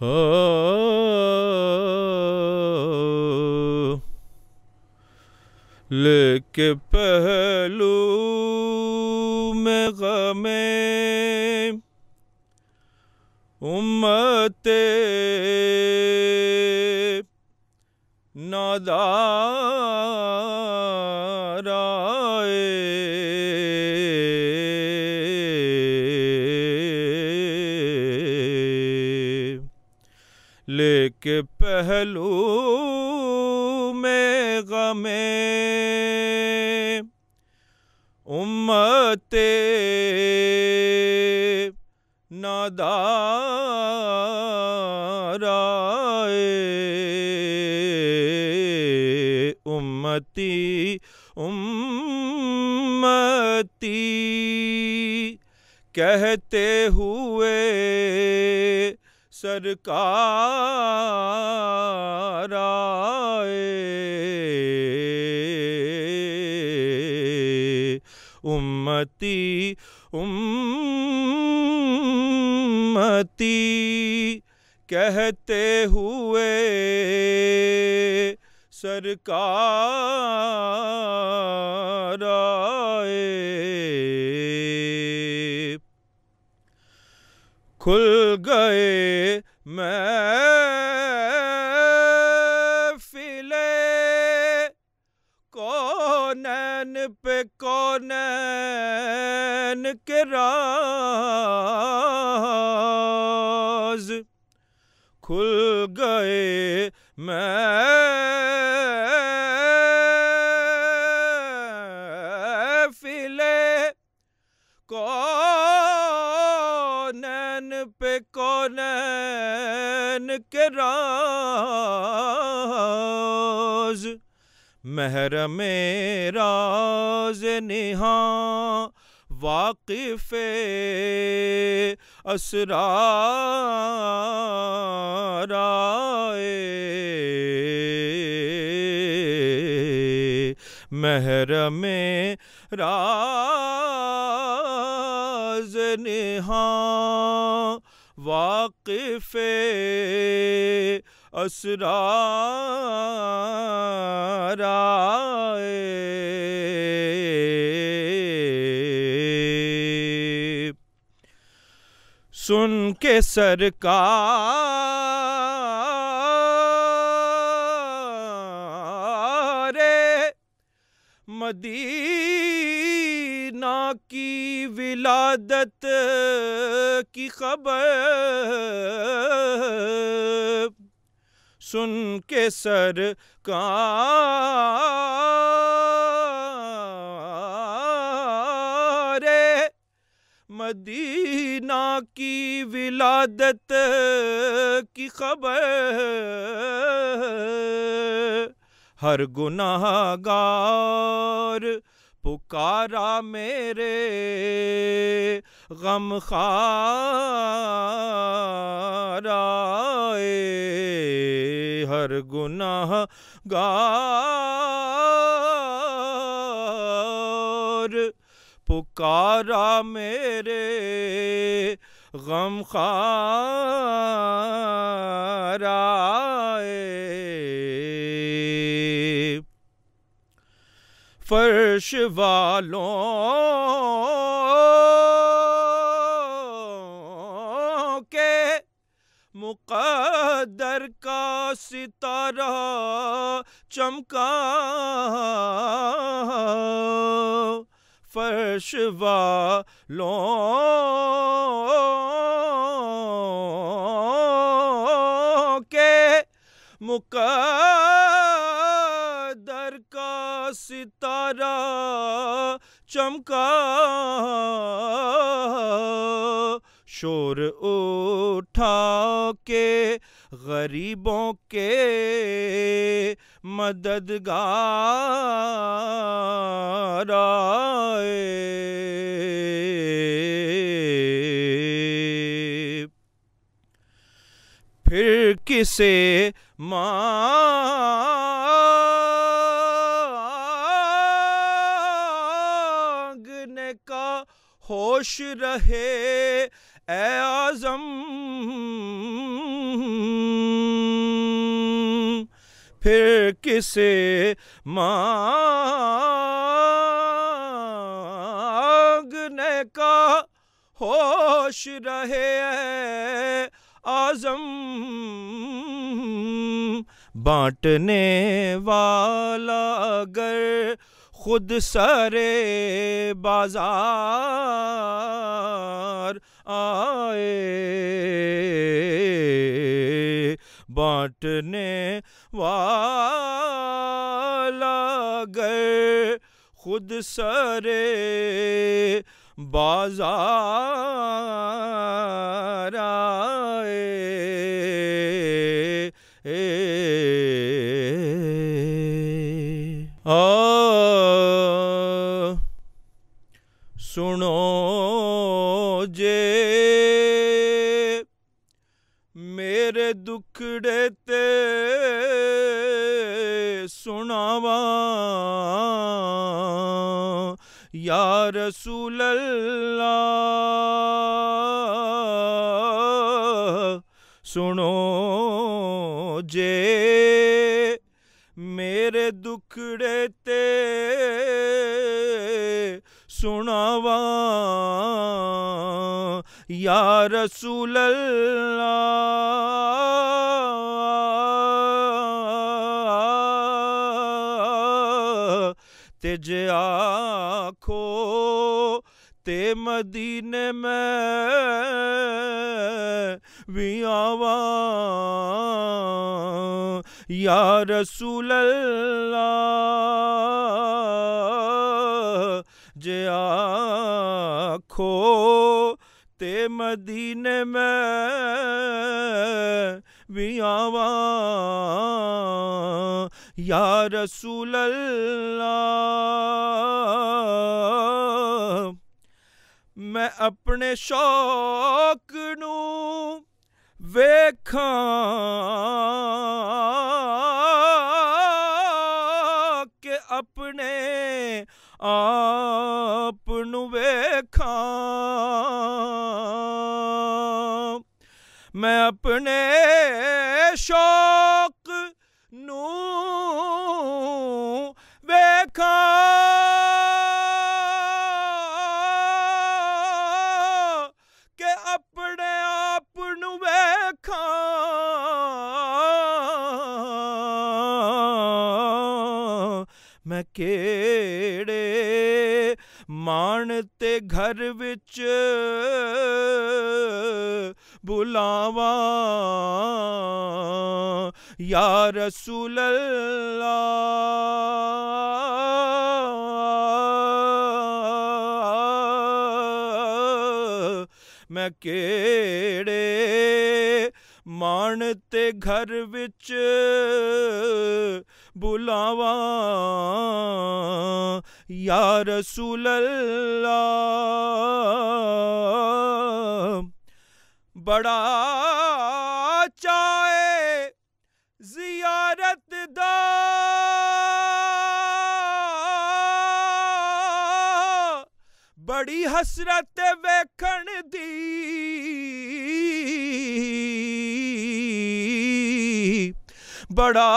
हाँ। लेके पहलू में गमे उम्मते नदा लेके पहलू में गमे उम्मते नदाराए उम्मती उम्मती कहते सरकार आए उम्मती उम्मती कहते हुए सरकार खुल गए महफिले कौन पे कौन के राज खुल गए मैं फिले कौन पे कौन के राज महर में राज निहा वाकिफ राय महर में राज वाकिफ़े असराए सुन के सरकार मदीना की विलादत की खबर सुन के सर का मदीना की विलादत की खबर हर गुनाहगार पुकारा मेरे गम खाराए हर गुनाह गार पुकारा मेरे गम खाराए फर्श वालों के मुकदर का सितारा चमका फर्श वालों के मुकदर आलम का शोर उठा के गरीबों के मददगार आए फिर किसे माँ होश रहे ए आजम फिर किसे मांगने का होश रहे आजम बांटने वाला अगर खुद सरे बाजार आए बांटने वाला गए खुद सरे बाजार या रसूल सुनो जे मेरे दुखड़े ते सुनावा या रसूल अल्लाह तिज आखो ते मदीने में भी आवा या रसूल जे आखो ते मदीने में भी आवा या रसूल मैं अपने शौक नू के अपने आप नू मैं अपने शौक ਮੈਂ ਕਿਹੜੇ ਮਾਣ ਤੇ ਘਰ ਵਿੱਚ ਬੁਲਾਵਾ ਯਾ ਰਸੂਲ ਅੱਲਾ ਮੈਂ ਕਿਹੜੇ ਮਾਣ ਤੇ ਘਰ ਵਿੱਚ बुलावा या रसूल बड़ा चाहे जियारत दा बड़ी हसरत वेखण दी बड़ा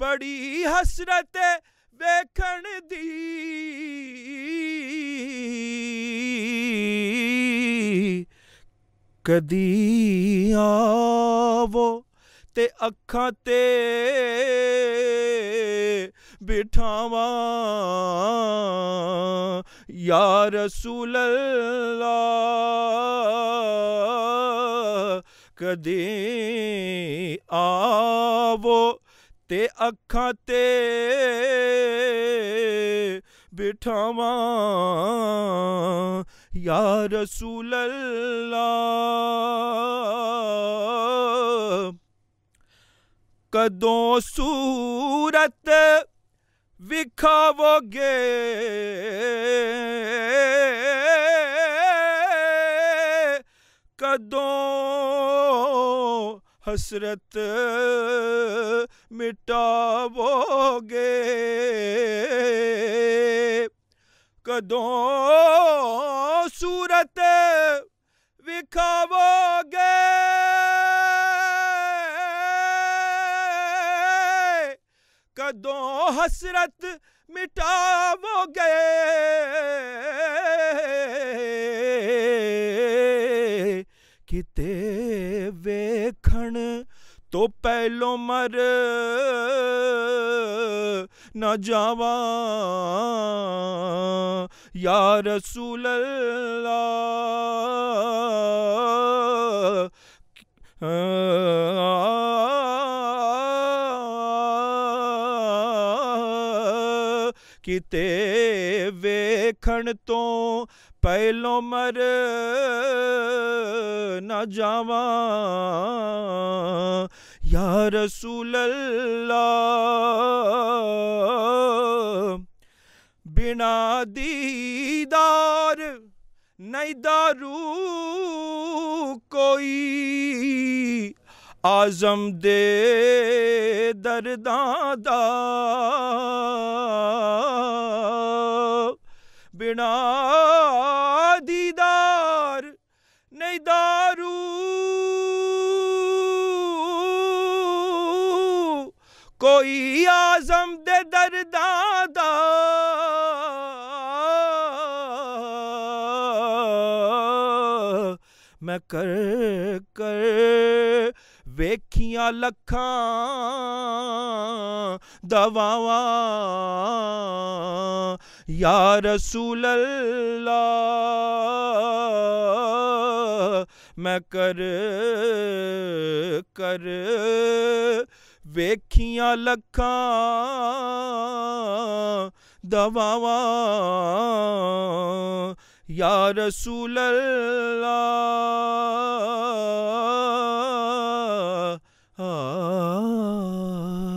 बड़ी हसरत वेखण दी कदी आवो ते अखा ते बिठावा या रसूल अल्लाह ਕਦੇ ਆਵੋ ਤੇ ਅੱਖਾਂ ਤੇ ਬਿਠਾਵਾਂ या रसूल अल्लाह कदों सूरत विखावोगे कदों ਹਸਰਤ ਮਿਟਾਵੋਗੇ ਕਦੋਂ ਸੂਰਤ ਵਿਖਾਵੋਗੇ ਕਦੋਂ ਹਸਰਤ ਮਿਟਾਵੋਗੇ ਕਿਤੇ ਦੇਖਣ ਤੋਂ ਪਹਿਲੋਂ ਮਰ ਨਾ ਜਾਵਾਂ ਯਾ ਰਸੂਲ ਅੱਲਾ ਕਿਤੇ ਵੇਖਣ ਤੋਂ ਪਹਿਲੋਂ ਮਰ ਨਾ ਜਾਵਾਂ ਯਾ ਰਸੂਲ ਅੱਲਾ ਬਿਨਾ ਦੀਦਾਰ नहीं दारू कोई आजम दे दरदा ना दीदार नहीं दारू कोई आजम दे दर्दादा मैं कर कर ਵੇਖੀਆਂ ਲੱਖਾਂ ਦਵਾਵਾਂ या रसूल मैं कर कर वेखियाँ लख दवाव या रसूल Ah